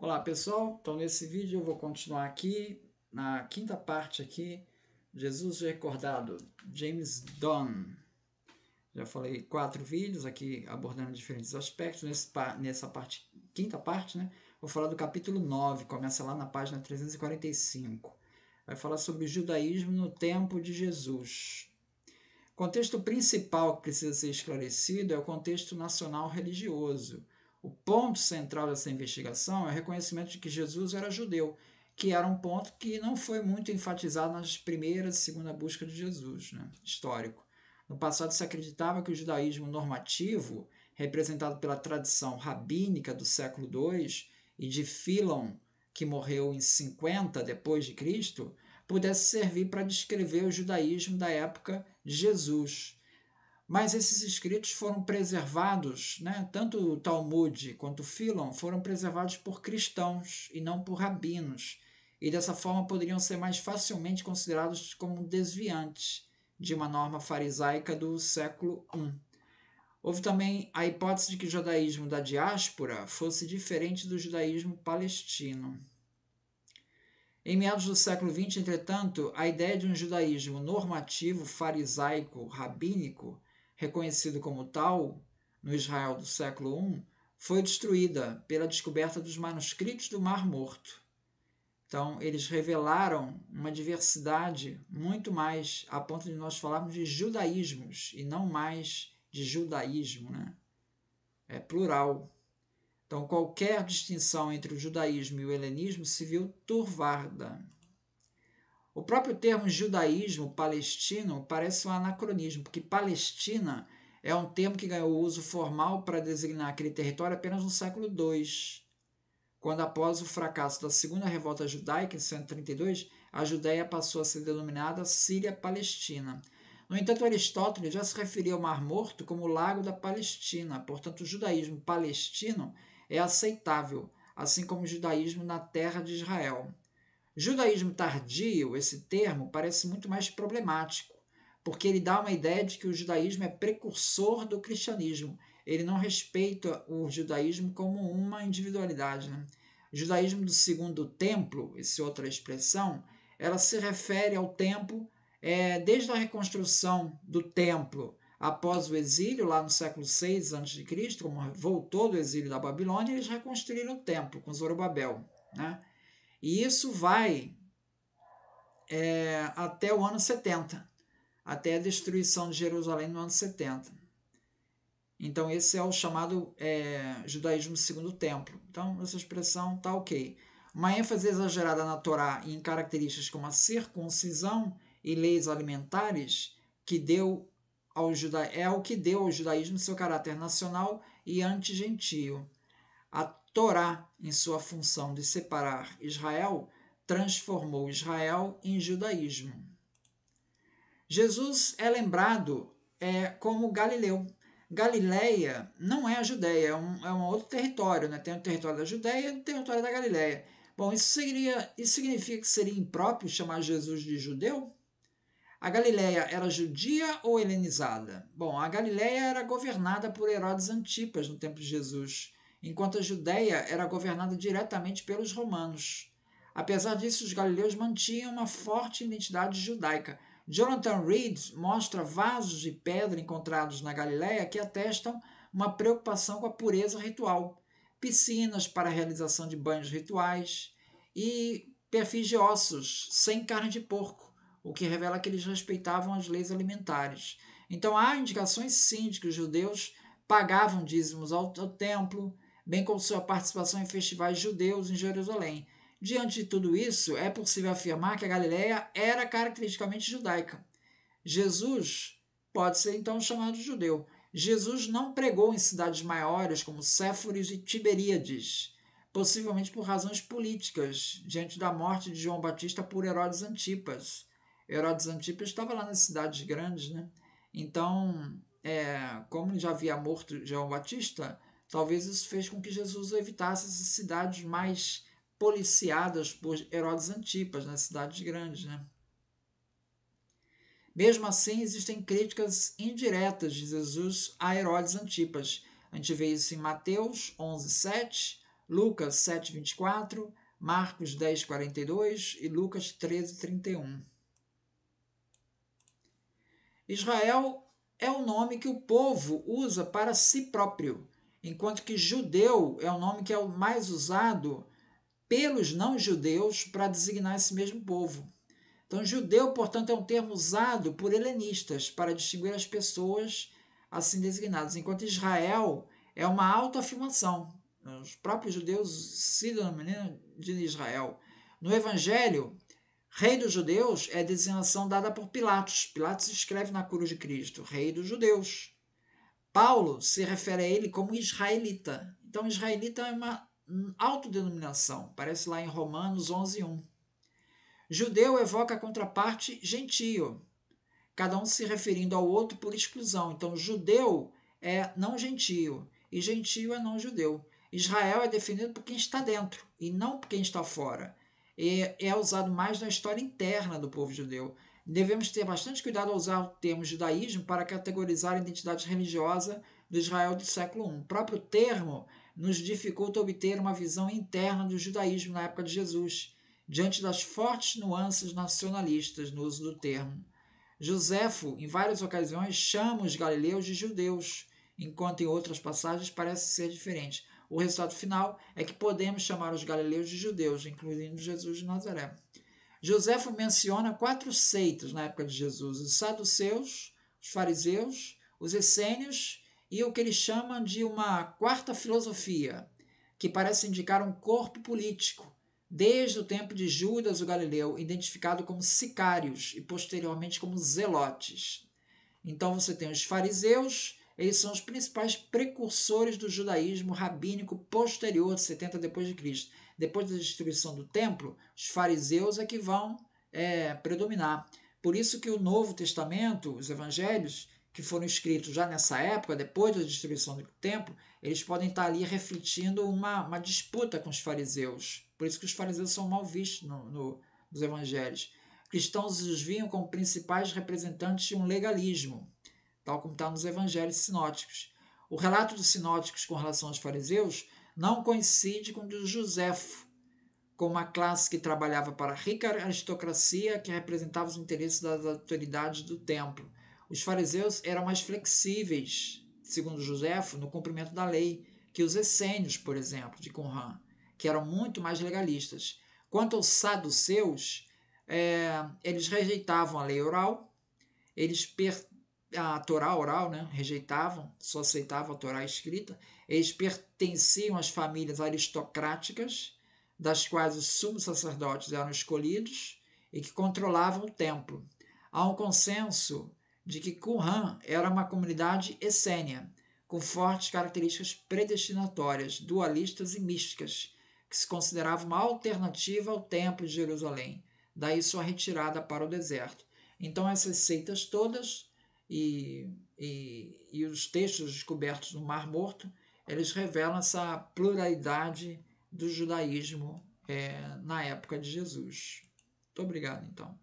Olá pessoal, então nesse vídeo eu vou continuar aqui na quinta parte aqui, Jesus recordado, James Dunn. Já falei quatro vídeos aqui abordando diferentes aspectos, nessa parte, quinta parte, né? Vou falar do capítulo 9, começa lá na página 345. Vai falar sobre o judaísmo no tempo de Jesus. O contexto principal que precisa ser esclarecido é o contexto nacional religioso o ponto central dessa investigação é o reconhecimento de que Jesus era judeu, que era um ponto que não foi muito enfatizado nas primeiras e segunda busca de Jesus, né? histórico. No passado se acreditava que o judaísmo normativo, representado pela tradição rabínica do século II e de Philon, que morreu em 50 depois de Cristo, pudesse servir para descrever o judaísmo da época de Jesus, mas esses escritos foram preservados, né? tanto o Talmud quanto o Filon foram preservados por cristãos e não por rabinos, e dessa forma poderiam ser mais facilmente considerados como desviantes de uma norma farisaica do século I. Houve também a hipótese de que o judaísmo da diáspora fosse diferente do judaísmo palestino. Em meados do século XX, entretanto, a ideia de um judaísmo normativo farisaico rabínico reconhecido como tal no Israel do século I, foi destruída pela descoberta dos manuscritos do Mar Morto. Então, eles revelaram uma diversidade muito mais a ponto de nós falarmos de judaísmos e não mais de judaísmo, né? É plural. Então, qualquer distinção entre o judaísmo e o helenismo se viu turvada. O próprio termo judaísmo palestino parece um anacronismo, porque Palestina é um termo que ganhou uso formal para designar aquele território apenas no século II, quando, após o fracasso da Segunda Revolta Judaica, em 132, a Judéia passou a ser denominada Síria Palestina. No entanto, Aristóteles já se referia ao Mar Morto como o Lago da Palestina, portanto, o judaísmo palestino é aceitável, assim como o judaísmo na terra de Israel. Judaísmo tardio, esse termo, parece muito mais problemático, porque ele dá uma ideia de que o judaísmo é precursor do cristianismo. Ele não respeita o judaísmo como uma individualidade. Né? O judaísmo do segundo templo, essa outra expressão, ela se refere ao tempo é, desde a reconstrução do templo após o exílio, lá no século VI a.C., como voltou do exílio da Babilônia, eles reconstruíram o templo com Zorobabel. Né? E isso vai é, até o ano 70, até a destruição de Jerusalém no ano 70. Então, esse é o chamado é, judaísmo segundo templo. Então, essa expressão está ok. Uma ênfase exagerada na Torá e em características como a circuncisão e leis alimentares que deu ao juda é o que deu ao judaísmo seu caráter nacional e antigentio a Torá, em sua função de separar Israel, transformou Israel em judaísmo. Jesus é lembrado é, como Galileu. Galileia não é a Judéia, é um, é um outro território, né? tem o território da Judéia e o território da Galileia. Bom, isso, seria, isso significa que seria impróprio chamar Jesus de judeu? A Galileia era judia ou helenizada? Bom, a Galileia era governada por Herodes Antipas no tempo de Jesus enquanto a Judéia era governada diretamente pelos romanos. Apesar disso, os galileus mantinham uma forte identidade judaica. Jonathan Reed mostra vasos de pedra encontrados na Galiléia que atestam uma preocupação com a pureza ritual, piscinas para a realização de banhos rituais e perfis de ossos sem carne de porco, o que revela que eles respeitavam as leis alimentares. Então há indicações sim de que os judeus pagavam dízimos ao, ao templo, bem como sua participação em festivais judeus em Jerusalém. Diante de tudo isso, é possível afirmar que a Galiléia era caracteristicamente judaica. Jesus pode ser então chamado de judeu. Jesus não pregou em cidades maiores como Séforis e Tiberíades, possivelmente por razões políticas, diante da morte de João Batista por Herodes Antipas. Herodes Antipas estava lá nas cidades grandes, né? Então, é, como já havia morto João Batista, Talvez isso fez com que Jesus evitasse essas cidades mais policiadas por Herodes Antipas, nas né? cidades grandes. Né? Mesmo assim, existem críticas indiretas de Jesus a Herodes Antipas. A gente vê isso em Mateus 11, 7, Lucas 7, 24, Marcos 10, 42 e Lucas 13, 31. Israel é o nome que o povo usa para si próprio enquanto que judeu é o nome que é o mais usado pelos não-judeus para designar esse mesmo povo. Então, judeu, portanto, é um termo usado por helenistas para distinguir as pessoas assim designadas, enquanto Israel é uma autoafirmação. Os próprios judeus se denominam de Israel. No Evangelho, Rei dos Judeus é a designação dada por Pilatos. Pilatos escreve na cruz de Cristo, Rei dos Judeus. Paulo se refere a ele como israelita. Então, israelita é uma autodenominação, parece lá em Romanos 11, 1. Judeu evoca a contraparte gentio, cada um se referindo ao outro por exclusão. Então, judeu é não gentio e gentio é não judeu. Israel é definido por quem está dentro e não por quem está fora. E é usado mais na história interna do povo judeu devemos ter bastante cuidado ao usar o termo judaísmo para categorizar a identidade religiosa do Israel do século I. O próprio termo nos dificulta obter uma visão interna do judaísmo na época de Jesus, diante das fortes nuances nacionalistas no uso do termo. Joséfo, em várias ocasiões, chama os galileus de judeus, enquanto em outras passagens parece ser diferente. O resultado final é que podemos chamar os galileus de judeus, incluindo Jesus de Nazaré. Joséfo menciona quatro seitas na época de Jesus: os saduceus, os fariseus, os essênios e o que ele chama de uma quarta filosofia, que parece indicar um corpo político, desde o tempo de Judas o Galileu, identificado como sicários e posteriormente como zelotes. Então você tem os fariseus, eles são os principais precursores do judaísmo rabínico posterior de 70 depois de Cristo. Depois da destruição do templo, os fariseus é que vão é, predominar. Por isso que o Novo Testamento, os evangelhos que foram escritos já nessa época, depois da destruição do templo, eles podem estar ali refletindo uma, uma disputa com os fariseus. Por isso que os fariseus são mal vistos no, no, nos evangelhos. Cristãos os viam como principais representantes de um legalismo, tal como está nos evangelhos sinóticos. O relato dos sinóticos com relação aos fariseus não coincide com o de Joséfo, com uma classe que trabalhava para a rica aristocracia que representava os interesses das autoridades do templo. Os fariseus eram mais flexíveis, segundo Joséfo, no cumprimento da lei, que os essênios, por exemplo, de Qumran, que eram muito mais legalistas. Quanto aos saduceus, é, eles rejeitavam a lei oral, eles per a Torá oral, né, rejeitavam, só aceitavam a Torá escrita, eles pertenciam às famílias aristocráticas, das quais os sumos sacerdotes eram escolhidos e que controlavam o templo. Há um consenso de que Qumran era uma comunidade essênia, com fortes características predestinatórias, dualistas e místicas, que se considerava uma alternativa ao Templo de Jerusalém, daí sua retirada para o deserto. Então, essas seitas todas e, e, e os textos descobertos no Mar Morto, eles revelam essa pluralidade do judaísmo é, na época de Jesus. Muito obrigado, então.